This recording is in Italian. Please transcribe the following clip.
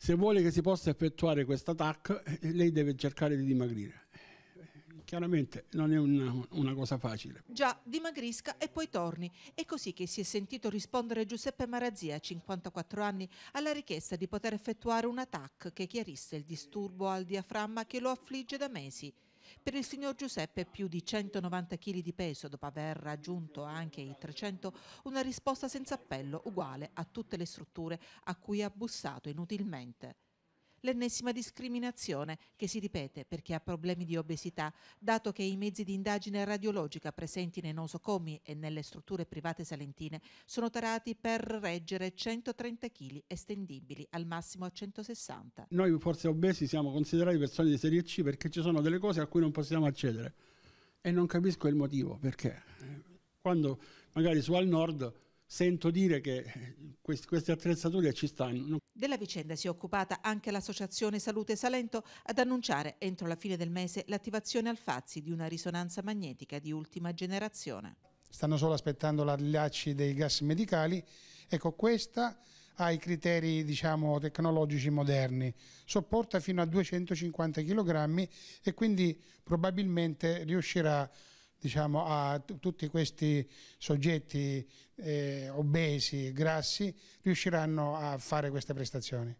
se vuole che si possa effettuare questa TAC, eh, lei deve cercare di dimagrire. Chiaramente non è una, una, cosa facile. Già, dimagrisca e poi torni. È così che si è sentito rispondere Giuseppe Marazia, 54 anni, alla richiesta di poter effettuare una TAC che chiarisse il disturbo al diaframma che lo affligge da mesi. Per il signor Giuseppe più di 190 kg di peso dopo aver raggiunto anche i 300, una risposta senza appello uguale a tutte le strutture a cui ha bussato inutilmente l'ennesima discriminazione che si ripete per chi ha problemi di obesità, dato che i mezzi di indagine radiologica presenti nei nosocomi e nelle strutture private salentine sono tarati per reggere 130 kg estendibili al massimo a 160. Noi forse obesi siamo considerati persone di serie C perché ci sono delle cose a cui non possiamo accedere e non capisco il motivo perché eh, quando magari su al nord sento dire che questi, queste attrezzature ci stanno. Della vicenda si è occupata anche l'Associazione Salute Salento ad annunciare entro la fine del mese l'attivazione al Fazzi di una risonanza magnetica di ultima generazione. Stanno solo aspettando l'allacci dei gas medicali. Ecco, questa ha i criteri diciamo, tecnologici moderni, sopporta fino a 250 kg e quindi probabilmente riuscirà a diciamo, a tutti questi soggetti eh, obesi, grassi, riusciranno a fare queste prestazioni.